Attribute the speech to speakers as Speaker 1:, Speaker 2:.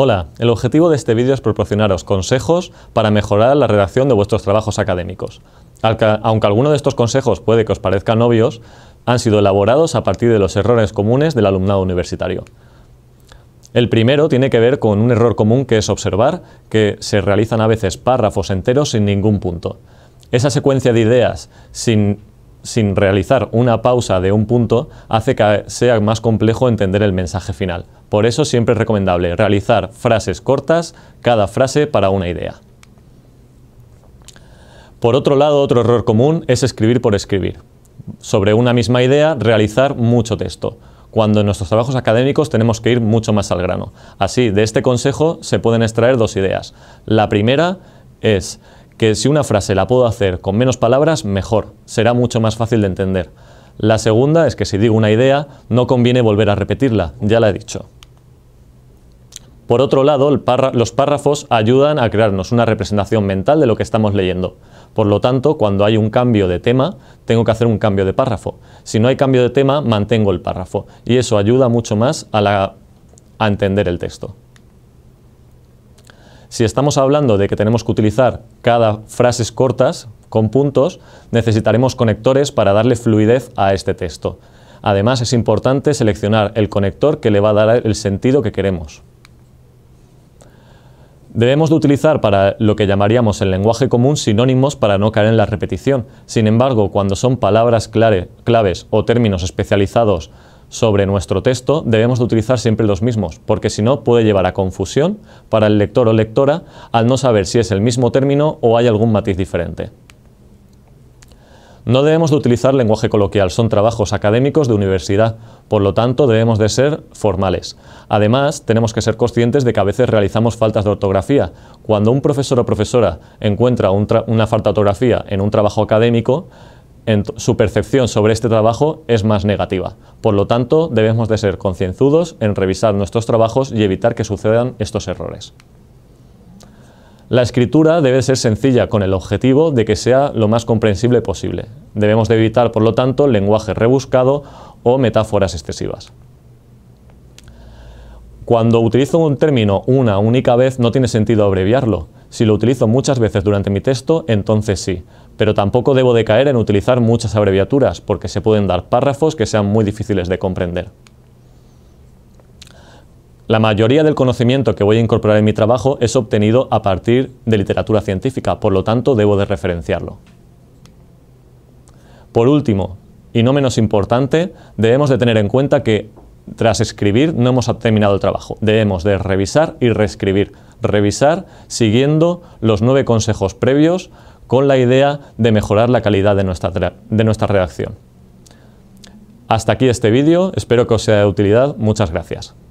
Speaker 1: Hola, el objetivo de este vídeo es proporcionaros consejos para mejorar la redacción de vuestros trabajos académicos. Aunque alguno de estos consejos puede que os parezcan obvios, han sido elaborados a partir de los errores comunes del alumnado universitario. El primero tiene que ver con un error común que es observar que se realizan a veces párrafos enteros sin ningún punto. Esa secuencia de ideas sin, sin realizar una pausa de un punto hace que sea más complejo entender el mensaje final. Por eso siempre es recomendable realizar frases cortas, cada frase para una idea. Por otro lado, otro error común es escribir por escribir. Sobre una misma idea, realizar mucho texto, cuando en nuestros trabajos académicos tenemos que ir mucho más al grano. Así, de este consejo se pueden extraer dos ideas. La primera es que si una frase la puedo hacer con menos palabras, mejor, será mucho más fácil de entender. La segunda es que si digo una idea, no conviene volver a repetirla, ya la he dicho. Por otro lado, los párrafos ayudan a crearnos una representación mental de lo que estamos leyendo. Por lo tanto, cuando hay un cambio de tema, tengo que hacer un cambio de párrafo. Si no hay cambio de tema, mantengo el párrafo. Y eso ayuda mucho más a, entender el texto. Si estamos hablando de que tenemos que utilizar cada frases cortas con puntos, necesitaremos conectores para darle fluidez a este texto. Además, es importante seleccionar el conector que le va a dar el sentido que queremos. Debemos de utilizar para lo que llamaríamos el lenguaje común sinónimos para no caer en la repetición. Sin embargo, cuando son palabras claves o términos especializados sobre nuestro texto, debemos de utilizar siempre los mismos, porque si no puede llevar a confusión para el lector o lectora al no saber si es el mismo término o hay algún matiz diferente. No debemos de utilizar lenguaje coloquial, son trabajos académicos de universidad, por lo tanto debemos de ser formales. Además, tenemos que ser conscientes de que a veces realizamos faltas de ortografía. Cuando un profesor o profesora encuentra una falta de ortografía en un trabajo académico, su percepción sobre este trabajo es más negativa. Por lo tanto, debemos de ser concienzudos en revisar nuestros trabajos y evitar que sucedan estos errores. La escritura debe ser sencilla con el objetivo de que sea lo más comprensible posible. Debemos evitar, por lo tanto, lenguaje rebuscado o metáforas excesivas. Cuando utilizo un término una única vez no tiene sentido abreviarlo. Si lo utilizo muchas veces durante mi texto, entonces sí. Pero tampoco debo de caer en utilizar muchas abreviaturas, porque se pueden dar párrafos que sean muy difíciles de comprender. La mayoría del conocimiento que voy a incorporar en mi trabajo es obtenido a partir de literatura científica, por lo tanto debo de referenciarlo. Por último, y no menos importante, debemos de tener en cuenta que tras escribir no hemos terminado el trabajo. Debemos de revisar y reescribir. Revisar siguiendo los nueve consejos previos con la idea de mejorar la calidad de nuestra, de nuestra redacción. Hasta aquí este vídeo, espero que os sea de utilidad, muchas gracias.